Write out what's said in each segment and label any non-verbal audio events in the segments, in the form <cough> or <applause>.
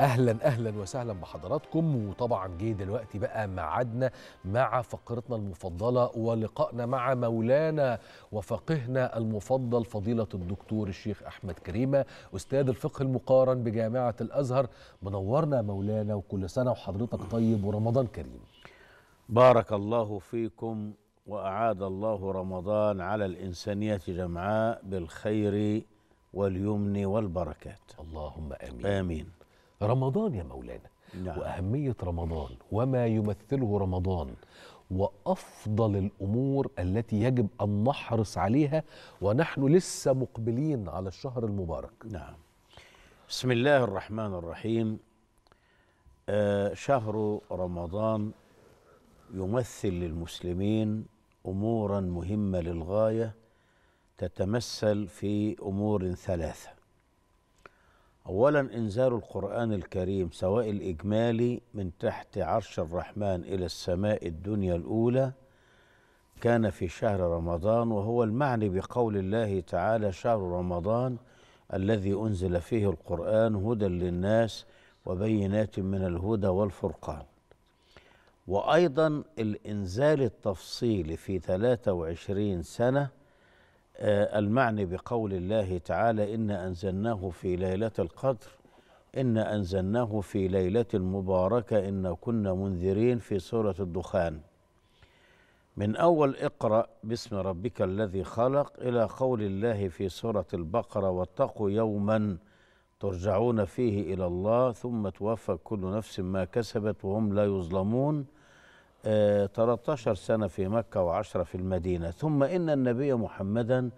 اهلا اهلا وسهلا بحضراتكم وطبعا جه دلوقتي بقى ميعادنا مع فقرتنا المفضله ولقائنا مع مولانا وفقهنا المفضل فضيله الدكتور الشيخ احمد كريمه استاذ الفقه المقارن بجامعه الازهر منورنا مولانا وكل سنه وحضرتك طيب ورمضان كريم بارك الله فيكم واعاد الله رمضان على الانسانيه جمعاء بالخير واليمن والبركات اللهم امين امين رمضان يا مولانا نعم. وأهمية رمضان وما يمثله رمضان وأفضل الأمور التي يجب أن نحرص عليها ونحن لسه مقبلين على الشهر المبارك نعم بسم الله الرحمن الرحيم آه شهر رمضان يمثل للمسلمين أمورا مهمة للغاية تتمثل في أمور ثلاثة أولا إنزال القرآن الكريم سواء الإجمالي من تحت عرش الرحمن إلى السماء الدنيا الأولى كان في شهر رمضان وهو المعني بقول الله تعالى شهر رمضان الذي أنزل فيه القرآن هدى للناس وبينات من الهدى والفرقان وأيضا الإنزال التفصيلي في 23 سنة آه، المعني بقول الله تعالى إن أنزلناه في ليلة القدر إن أنزلناه في ليلة مباركة إن كنا منذرين في سورة الدخان من أول اقرأ باسم ربك الذي خلق إلى قول الله في سورة البقرة واتقوا يوما ترجعون فيه إلى الله ثم توفى كل نفس ما كسبت وهم لا يظلمون 13 آه، سنة في مكة و و10 في المدينة ثم إن النبي محمدا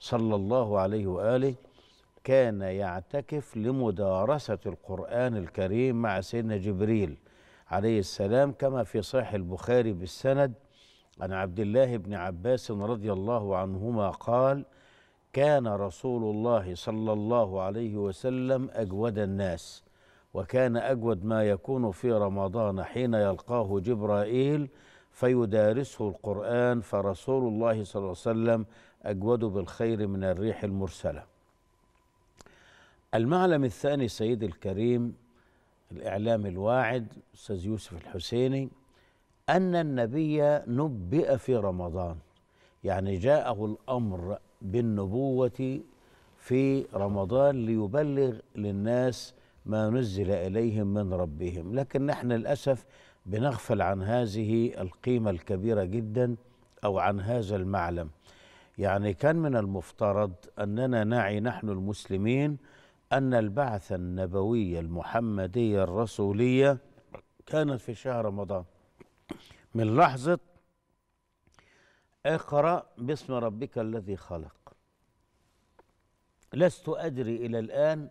صلى الله عليه وآله كان يعتكف لمدارسة القرآن الكريم مع سيدنا جبريل عليه السلام كما في صحيح البخاري بالسند عن عبد الله بن عباس رضي الله عنهما قال كان رسول الله صلى الله عليه وسلم أجود الناس وكان اجود ما يكون في رمضان حين يلقاه جبرائيل فيدارسه القران فرسول الله صلى الله عليه وسلم اجود بالخير من الريح المرسله. المعلم الثاني سيدي الكريم الاعلام الواعد استاذ يوسف الحسيني ان النبي نبئ في رمضان يعني جاءه الامر بالنبوه في رمضان ليبلغ للناس ما نزل اليهم من ربهم لكن نحن للاسف بنغفل عن هذه القيمه الكبيره جدا او عن هذا المعلم يعني كان من المفترض اننا نعي نحن المسلمين ان البعثه النبويه المحمديه الرسوليه كانت في شهر رمضان من لحظه اقرا باسم ربك الذي خلق لست ادري الى الان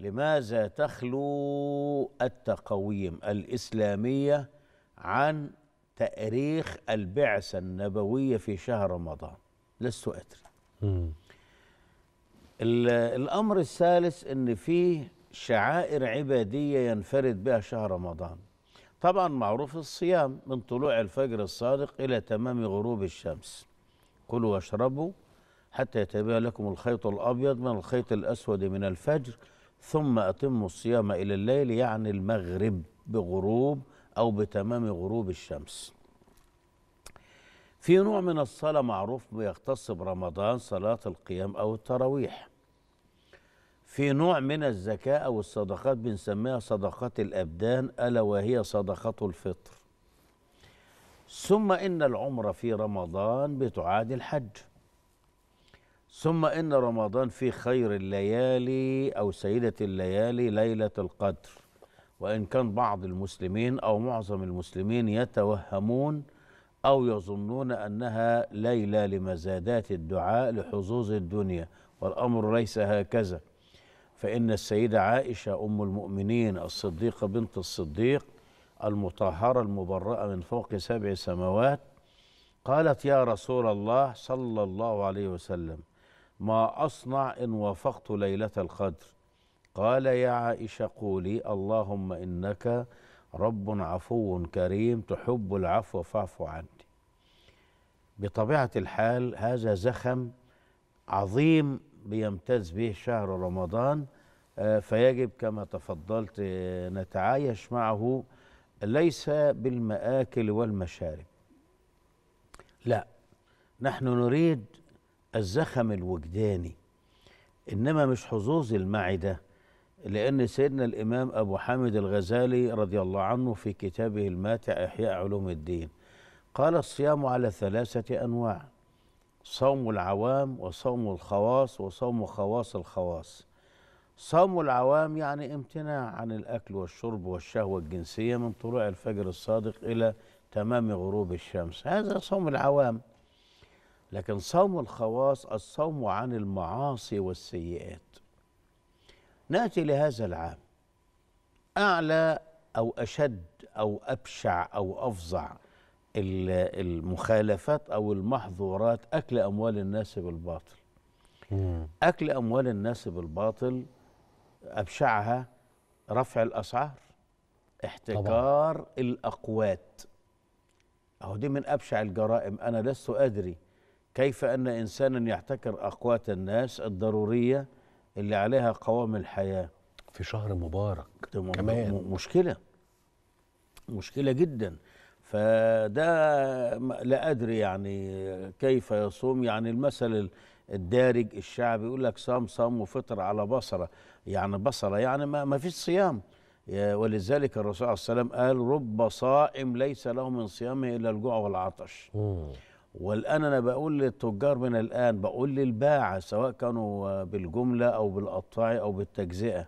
لماذا تخلو التقويم الاسلاميه عن تاريخ البعثه النبويه في شهر رمضان لست ادري الامر الثالث ان في شعائر عباديه ينفرد بها شهر رمضان طبعا معروف الصيام من طلوع الفجر الصادق الى تمام غروب الشمس كلوا واشربوا حتى يتبين لكم الخيط الابيض من الخيط الاسود من الفجر ثم أتم الصيام إلى الليل يعني المغرب بغروب أو بتمام غروب الشمس في نوع من الصلاة معروف يختص برمضان صلاة القيام أو التراويح في نوع من الزكاة أو الصدقات بنسميها صدقات الأبدان ألا وهي صدقة الفطر ثم إن العمرة في رمضان بتعادل الحج ثم إن رمضان في خير الليالي أو سيدة الليالي ليلة القدر وإن كان بعض المسلمين أو معظم المسلمين يتوهمون أو يظنون أنها ليلة لمزادات الدعاء لحظوظ الدنيا والأمر ليس هكذا فإن السيدة عائشة أم المؤمنين الصديقة بنت الصديق المطهرة المبرأة من فوق سبع سماوات قالت يا رسول الله صلى الله عليه وسلم ما أصنع إن وافقت ليلة القدر قال يا عائشة قولي اللهم إنك رب عفو كريم تحب العفو فاعف عني بطبيعة الحال هذا زخم عظيم بيمتاز به شهر رمضان آه، فيجب كما تفضلت آه، نتعايش معه ليس بالمآكل والمشارب لا نحن نريد الزخم الوجداني انما مش حظوظ المعده لان سيدنا الامام ابو حامد الغزالي رضي الله عنه في كتابه الماتع احياء علوم الدين قال الصيام على ثلاثه انواع صوم العوام وصوم الخواص وصوم خواص الخواص صوم العوام يعني امتناع عن الاكل والشرب والشهوه الجنسيه من طلوع الفجر الصادق الى تمام غروب الشمس هذا صوم العوام لكن صوم الخواص الصوم عن المعاصي والسيئات ناتي لهذا العام اعلى او اشد او ابشع او افظع المخالفات او المحظورات اكل اموال الناس بالباطل اكل اموال الناس بالباطل ابشعها رفع الاسعار احتكار طبعا. الاقوات اهو دي من ابشع الجرائم انا لست ادري كيف أن إنسانا يحتكر أقوات الناس الضرورية اللي عليها قوام الحياة في شهر مبارك كمان مشكلة مشكلة جدا فده لا أدري يعني كيف يصوم يعني المثل الدارج الشعبي يقول لك صام صام وفطر على بصرة يعني بصرة يعني ما, ما فيش صيام ولذلك الرسول عليه الصلاة والسلام قال رب صائم ليس له من صيامه إلا الجوع والعطش مم. والان انا بقول للتجار من الان بقول للباعه سواء كانوا بالجمله او بالقطاعي او بالتجزئه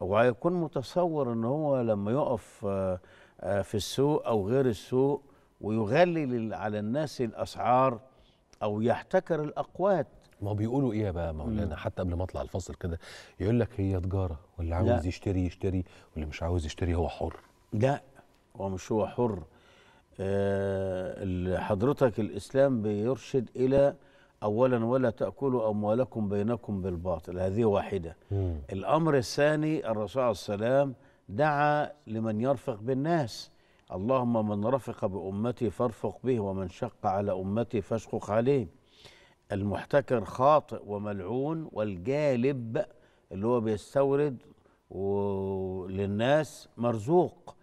ويكون متصور ان هو لما يقف آه، في السوق او غير السوق ويغلي على الناس الاسعار او يحتكر الاقوات ما بيقولوا ايه بقى مولانا حتى قبل ما اطلع الفصل كده يقول لك هي تجاره واللي عاوز لا. يشتري يشتري واللي مش عاوز يشتري هو حر لا هو مش هو حر آه، حضرتك الإسلام بيرشد إلى أولا ولا تأكلوا أموالكم بينكم بالباطل هذه واحدة مم. الأمر الثاني الرسول عليه السلام دعا لمن يرفق بالناس اللهم من رفق بأمتي فارفق به ومن شق على أمتي فاشقق عليه المحتكر خاطئ وملعون والجالب اللي هو بيستورد للناس مرزوق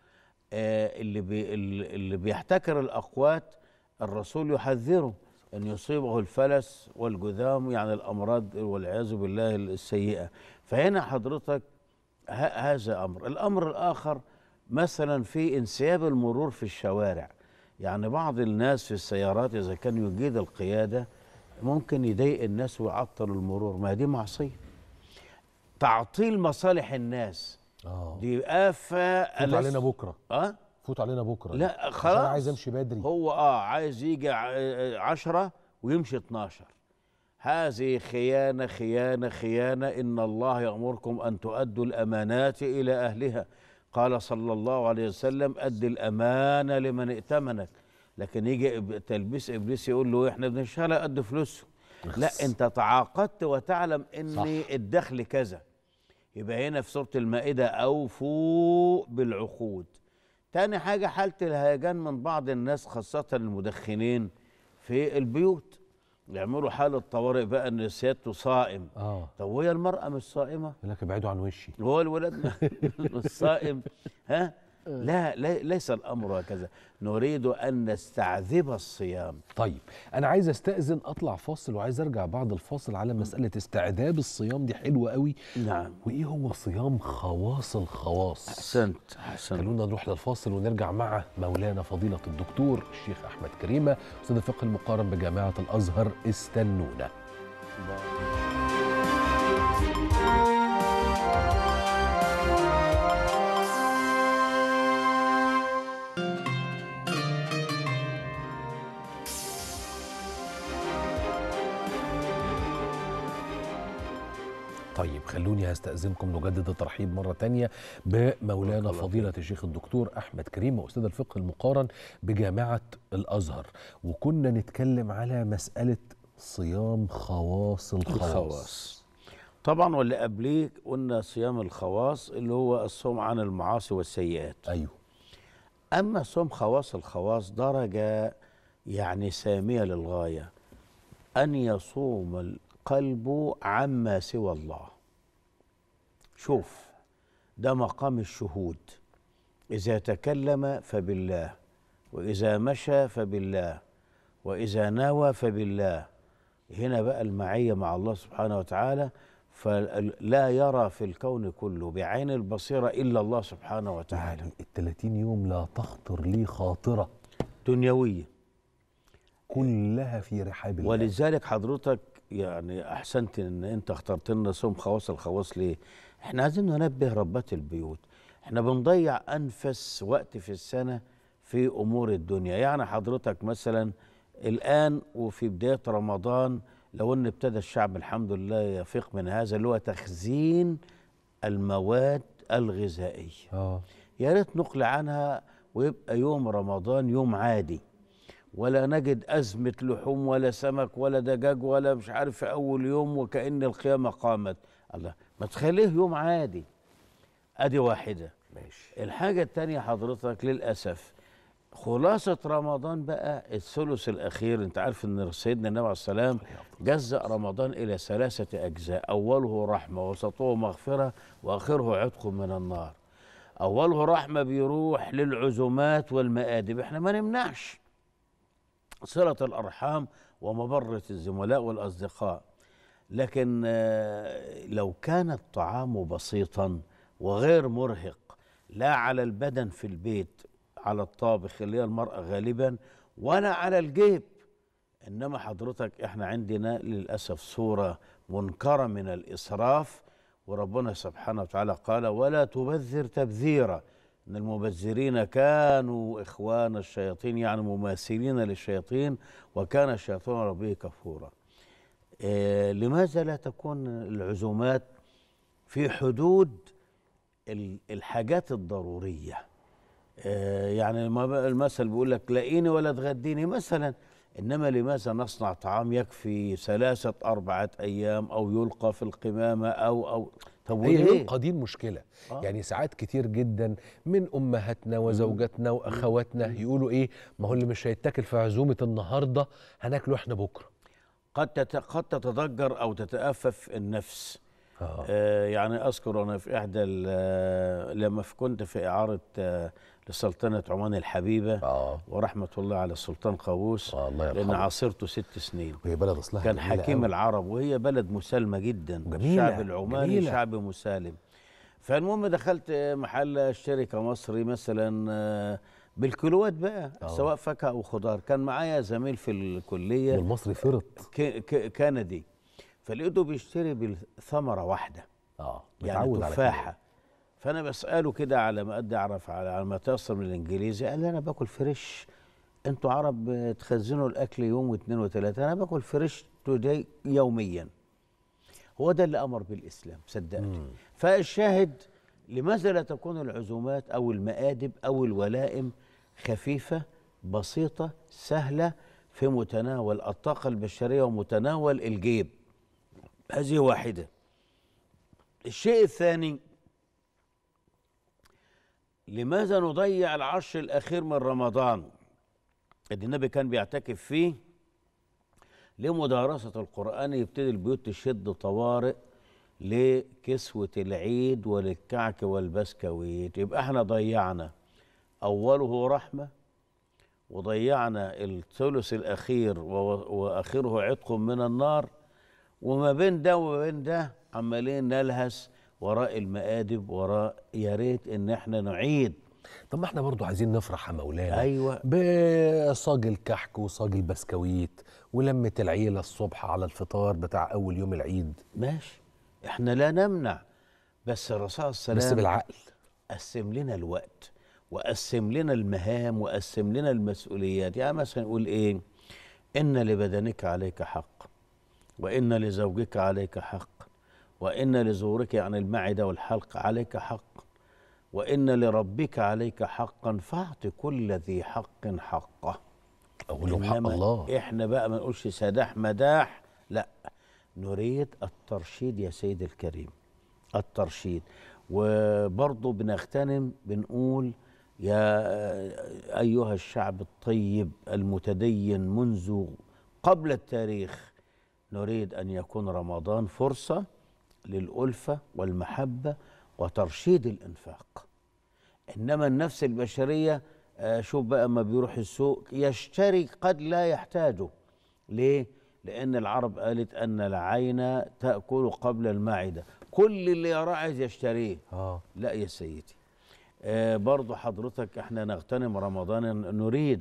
آه، اللي بي اللي بيحتكر الاقوات الرسول يحذره ان يصيبه الفلس والجذام يعني الامراض والعياذ بالله السيئه فهنا حضرتك هذا امر الامر الاخر مثلا في انسياب المرور في الشوارع يعني بعض الناس في السيارات اذا كان يجيد القياده ممكن يضايق الناس ويعطل المرور ما دي معصيه تعطيل مصالح الناس آه. دي آفة فوت علينا بكرة أه؟ فوت علينا بكرة لا خلاص أنا عايز أمشي بدري هو أه عايز يجي 10 آه، ويمشي 12 هذه خيانة خيانة خيانة إن الله يأمركم أن تؤدوا الأمانات إلى أهلها قال صلى الله عليه وسلم أد الأمانة لمن ائتمنك لكن يجي تلبيس إبليس يقول له إحنا بنشتغل قد فلوسه لا أنت تعاقدت وتعلم إن الدخل كذا يبقى هنا في سورة المائدة أوفوا بالعقود تاني حاجة حالة الهيجان من بعض الناس خاصة المدخنين في البيوت يعملوا حالة طوارئ بقى ان سيادته صائم اه طب وهي المرأة مش صائمة؟ يقول لك ابعدوا عن وشي هو الولاد مش <laughs> صائم ها آه. لا, لا ليس الامر هكذا نريد ان نستعذب الصيام طيب انا عايز استاذن اطلع فاصل وعايز ارجع بعد الفاصل على مساله استعذاب الصيام دي حلوه قوي نعم وايه هو صيام خواص الخواص احسنت احسنت خلونا نروح للفاصل ونرجع مع مولانا فضيله الدكتور الشيخ احمد كريمه استاذ الفقه المقارن بجامعه الازهر استنونا طيب خلوني هستأذنكم نجدد الترحيب مرة تانية بمولانا فضيلة الشيخ الدكتور أحمد كريم وأستاذ الفقه المقارن بجامعة الأزهر وكنا نتكلم على مسألة صيام خواص الخواص الخواص طبعا واللي قبليه قلنا صيام الخواص اللي هو الصوم عن المعاصي والسيئات أيوه أما صوم خواص الخواص درجة يعني سامية للغاية أن يصوم قلبه عما سوى الله شوف ده مقام الشهود إذا تكلم فبالله وإذا مشى فبالله وإذا نوى فبالله هنا بقى المعية مع الله سبحانه وتعالى فلا يرى في الكون كله بعين البصيرة إلا الله سبحانه وتعالى يعني الثلاثين يوم لا تخطر لي خاطرة دنيوية كلها في رحاب الله ولذلك حضرتك يعني احسنت ان انت اخترت لنا صوم خواص الخواص ليه احنا عايزين ننبه ربات البيوت احنا بنضيع انفس وقت في السنه في امور الدنيا يعني حضرتك مثلا الان وفي بدايه رمضان لو ان ابتدى الشعب الحمد لله يفيق من هذا اللي هو تخزين المواد الغذائيه اه يا ريت نقلع عنها ويبقى يوم رمضان يوم عادي ولا نجد أزمة لحوم ولا سمك ولا دجاج ولا مش عارف في أول يوم وكأن القيامة قامت الله ما تخليه يوم عادي أدي واحدة ماشي الحاجة التانية حضرتك للأسف خلاصة رمضان بقى الثلث الأخير أنت عارف أن سيدنا النبي عليه السلام جزأ رمضان إلى ثلاثة أجزاء أوله رحمة وسطه مغفرة وآخره عتق من النار أوله رحمة بيروح للعزومات والمآدب إحنا ما نمنعش صلة الأرحام ومبرة الزملاء والأصدقاء لكن آه، لو كان الطعام بسيطا وغير مرهق لا على البدن في البيت على الطابخ اللي هي المرأة غالبا ولا على الجيب إنما حضرتك إحنا عندنا للأسف صورة منكرة من الإسراف وربنا سبحانه وتعالى قال ولا تبذر تبذيرا ان المبذرين كانوا اخوان الشياطين يعني مماثلين للشياطين وكان الشيطان ربه كفورا إيه لماذا لا تكون العزومات في حدود الحاجات الضروريه إيه يعني المثل بيقول لك لاقيني ولا تغديني مثلا انما لماذا نصنع طعام يكفي ثلاثه اربعه ايام او يلقى في القمامه او او طب هي ليه؟ دي المشكله آه. يعني ساعات كتير جدا من امهاتنا وزوجاتنا واخواتنا يقولوا ايه ما هو اللي مش هيتاكل في عزومه النهارده هناكله احنا بكره قد قد تتضجر او تتافف النفس آه. آه يعني اذكر انا في احدى آه، لما كنت في اعاره آه لسلطنة عمان الحبيبة آه. ورحمة الله على السلطان قابوس آه الله لأن عاصرته ست سنين وهي بلد أصلها كان حكيم أوي. العرب وهي بلد مسالمة جدا جميلة. الشعب العماني جميلة. شعب مسالم فالمهم دخلت محل شركة مصري مثلا آه، بالكيلوات بقى أوه. سواء فاكهة أو خضار كان معايا زميل في الكلية المصري فرط كندي فلقيته بيشتري بالثمرة واحدة اه يعني تفاحة فانا بساله كده على ما قد اعرف على, ما تصل من الانجليزي قال لي انا باكل فريش انتوا عرب تخزنوا الاكل يوم واثنين وثلاثه انا باكل فريش توداي يوميا هو ده اللي امر بالاسلام صدقني فالشاهد لماذا لا تكون العزومات او المآدب او الولائم خفيفه بسيطه سهله في متناول الطاقه البشريه ومتناول الجيب هذه واحده الشيء الثاني لماذا نضيع العشر الأخير من رمضان اللي النبي كان بيعتكف فيه لمدارسة القرآن يبتدي البيوت تشد طوارئ لكسوة العيد وللكعك والبسكويت يبقى احنا ضيعنا أوله رحمة وضيعنا الثلث الأخير وآخره عتق من النار وما بين ده وما بين ده عمالين نلهث وراء المآدب وراء يا ريت ان احنا نعيد طب ما احنا برضو عايزين نفرح يا مولانا ايوه بصاج الكحك وصاج البسكويت ولمه العيله الصبح على الفطار بتاع اول يوم العيد ماشي احنا لا نمنع بس الرسول عليه السلام بس بالعقل قسم لنا الوقت وقسم لنا المهام وقسم لنا المسؤوليات يعني مثلا نقول ايه ان لبدنك عليك حق وان لزوجك عليك حق وإن لزورك عن المعدة والحلق عليك حق وإن لربك عليك حقا فاعط كل ذي حق حقه أقول لهم حق الله إحنا بقى ما نقولش سداح مداح لا نريد الترشيد يا سيد الكريم الترشيد وبرضه بنغتنم بنقول يا أيها الشعب الطيب المتدين منذ قبل التاريخ نريد أن يكون رمضان فرصة للألفة والمحبة وترشيد الإنفاق إنما النفس البشرية آه، شوف بقى أما بيروح السوق يشتري قد لا يحتاجه ليه؟ لأن العرب قالت أن العين تأكل قبل المعدة كل اللي يراه عايز يشتريه آه. لا يا سيدي آه برضو حضرتك احنا نغتنم رمضان نريد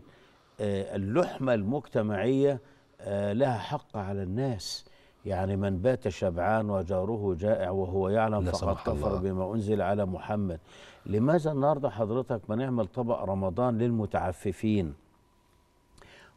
آه اللحمة المجتمعية آه لها حق على الناس يعني من بات شبعان وجاره جائع وهو يعلم فقد كفر الله. بما أنزل على محمد لماذا النهاردة حضرتك ما نعمل طبق رمضان للمتعففين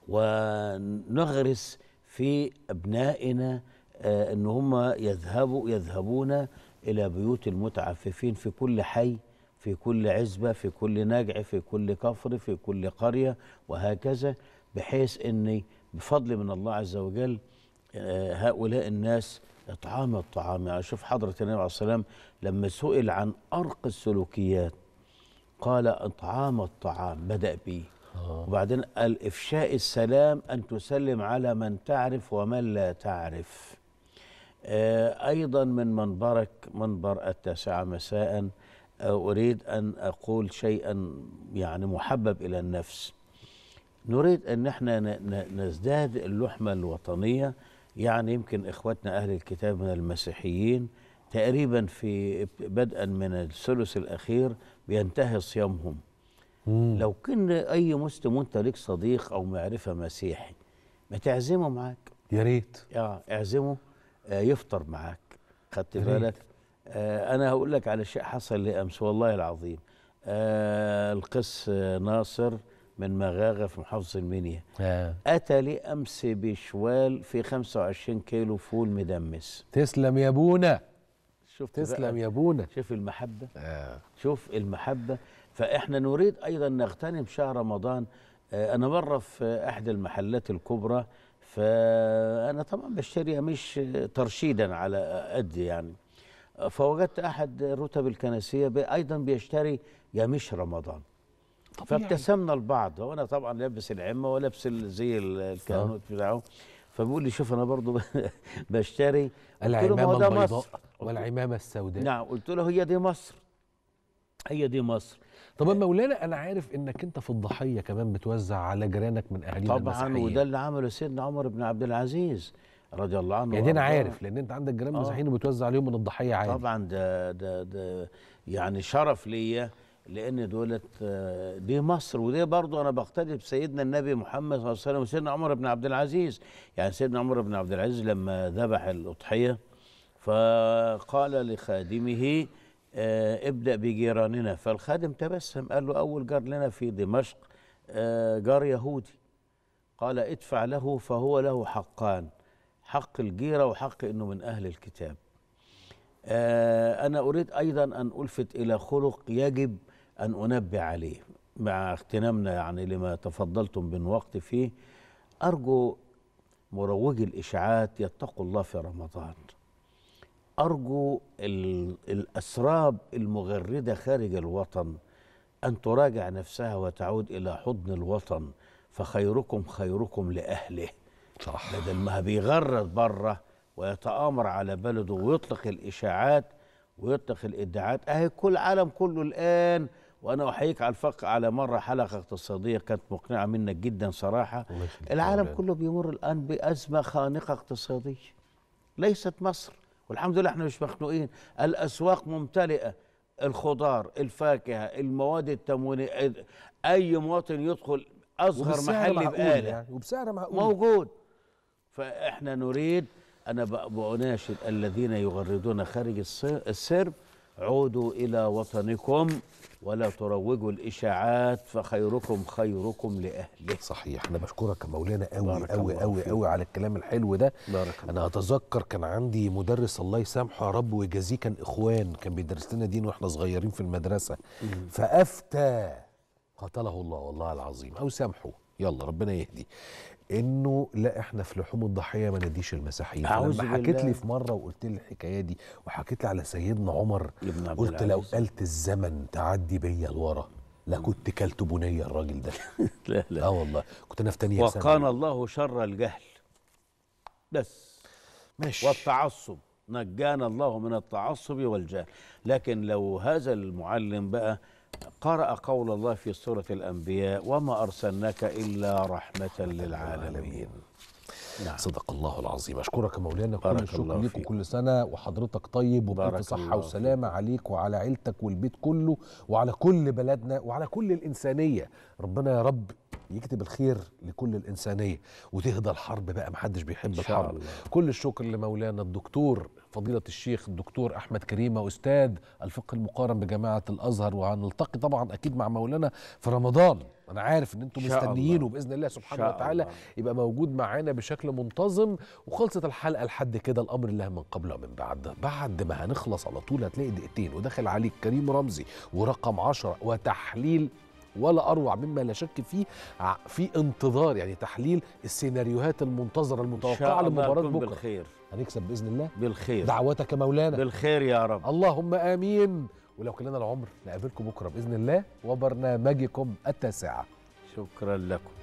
ونغرس في أبنائنا آه، أن هم يذهبوا يذهبون إلى بيوت المتعففين في كل حي في كل عزبة في كل نجع في كل كفر في كل قرية وهكذا بحيث أن بفضل من الله عز وجل آه، هؤلاء الناس اطعام الطعام يعني شوف حضره النبي عليه والسلام لما سئل عن ارق السلوكيات قال اطعام الطعام بدا به آه. وبعدين قال افشاء السلام ان تسلم على من تعرف ومن لا تعرف آه، ايضا من منبرك منبر التاسعه مساء اريد ان اقول شيئا يعني محبب الى النفس نريد ان احنا نزداد اللحمه الوطنيه يعني يمكن إخواتنا أهل الكتاب من المسيحيين تقريبا في بدءا من الثلث الأخير بينتهي صيامهم مم. لو كان أي مسلم وأنت ليك صديق أو معرفة مسيحي ما تعزمه معاك يا ريت اه اعزمه آه يفطر معاك خدت بالك آه انا هقول لك على شيء حصل لي امس والله العظيم آه القس ناصر من مغاغه في محافظه المنيا آه. اتى لي امس بشوال في 25 كيلو فول مدمس تسلم يا بونا شوف تسلم يا بونا شوف المحبه آه. شوف المحبه فاحنا نريد ايضا نغتنم شهر رمضان آه انا مره في احد المحلات الكبرى فانا طبعا بشتريها مش ترشيدا على قد يعني فوجدت احد رتب الكنسيه ايضا بيشتري قميش رمضان طبيعي. فابتسمنا لبعض وانا طبعا لابس العمه ولابس زي الكهنوت بتاعه فبيقول لي شوف انا برضه <laughs> بشتري العمامه البيضاء والعمامه السوداء نعم قلت له هي دي مصر هي دي مصر طب مولانا انا عارف انك انت في الضحيه كمان بتوزع على جيرانك من اهالينا طبعا وده اللي عمله سيدنا عمر بن عبد العزيز رضي الله عنه يعني انا عارف لان انت عندك جيران آه. مسيحيين وبتوزع عليهم من الضحيه عادي طبعا ده ده ده يعني شرف ليا لان دولت آه، دي مصر ودي برضه انا بقتدي بسيدنا النبي محمد صلى الله عليه وسلم وسيدنا عمر بن عبد العزيز يعني سيدنا عمر بن عبد العزيز لما ذبح الاضحيه فقال لخادمه آه، ابدا بجيراننا فالخادم تبسم قال له اول جار لنا في دمشق آه، جار يهودي قال ادفع له فهو له حقان حق الجيره وحق انه من اهل الكتاب أنا أريد أيضا أن ألفت إلى خلق يجب أن أنبه عليه مع اغتنامنا يعني لما تفضلتم من وقت فيه أرجو مروجي الإشاعات يتقوا الله في رمضان أرجو الأسراب المغردة خارج الوطن أن تراجع نفسها وتعود إلى حضن الوطن فخيركم خيركم لأهله صح بدل ما بيغرد بره ويتآمر على بلده ويطلق الإشاعات ويطلق الادعاءات اهي كل العالم كله الان وانا احييك على الفق على مره حلقه اقتصاديه كانت مقنعه منك جدا صراحه العالم كله بيمر الان بازمه خانقه اقتصاديه ليست مصر والحمد لله احنا مش مخنوقين الاسواق ممتلئه الخضار الفاكهه المواد التموينيه اي مواطن يدخل اصغر محل بآله يعني وبسعر معقول موجود فاحنا نريد انا بناشد الذين يغردون خارج السرب عودوا إلى وطنكم ولا تروجوا الإشاعات فخيركم خيركم لأهله صحيح أنا بشكرك مولانا قوي قوي قوي قوي على الكلام الحلو ده بارك أنا أتذكر كان عندي مدرس الله يسامحه رب ويجازيه كان إخوان كان بيدرس لنا دين وإحنا صغيرين في المدرسة فأفتى قتله الله والله العظيم أو سامحه يلا ربنا يهدي انه لا احنا في لحوم الضحيه ما نديش المساحين لما حكيت لي في مره وقلت لي الحكايه دي وحكيت لي على سيدنا عمر قلت لو قلت الزمن تعدي بيا لورا لا كنت كلت بنيه الراجل ده <laughs> لا لا اه والله كنت انا في ثانيه وقانا الله شر الجهل بس ماشي والتعصب نجانا الله من التعصب والجهل لكن لو هذا المعلم بقى قرأ قول الله في سورة الأنبياء وما أرسلناك إلا رحمة للعالمين نعم. صدق الله العظيم أشكرك مولانا كل الشكر ليك وكل سنة وحضرتك طيب وبألف صحة وسلامة عليك وعلى عيلتك والبيت كله وعلى كل بلدنا وعلى كل الإنسانية ربنا يا رب يكتب الخير لكل الانسانيه وتهدى الحرب بقى محدش بيحب الحرب الله. كل الشكر لمولانا الدكتور فضيله الشيخ الدكتور احمد كريمه استاذ الفقه المقارن بجامعه الازهر وهنلتقي طبعا اكيد مع مولانا في رمضان انا عارف ان انتم مستنيينه باذن الله سبحانه وتعالى الله. يبقى موجود معانا بشكل منتظم وخلصت الحلقه لحد كده الامر الله من قبل ومن بعد بعد ما هنخلص على طول هتلاقي دقيقتين وداخل عليك كريم رمزي ورقم 10 وتحليل ولا اروع مما لا شك فيه في انتظار يعني تحليل السيناريوهات المنتظره المتوقعه لمباراه بكره بالخير هنكسب باذن الله بالخير دعوتك مولانا بالخير يا رب اللهم امين ولو كلنا العمر نقابلكم بكره باذن الله وبرنامجكم التاسعه شكرا لكم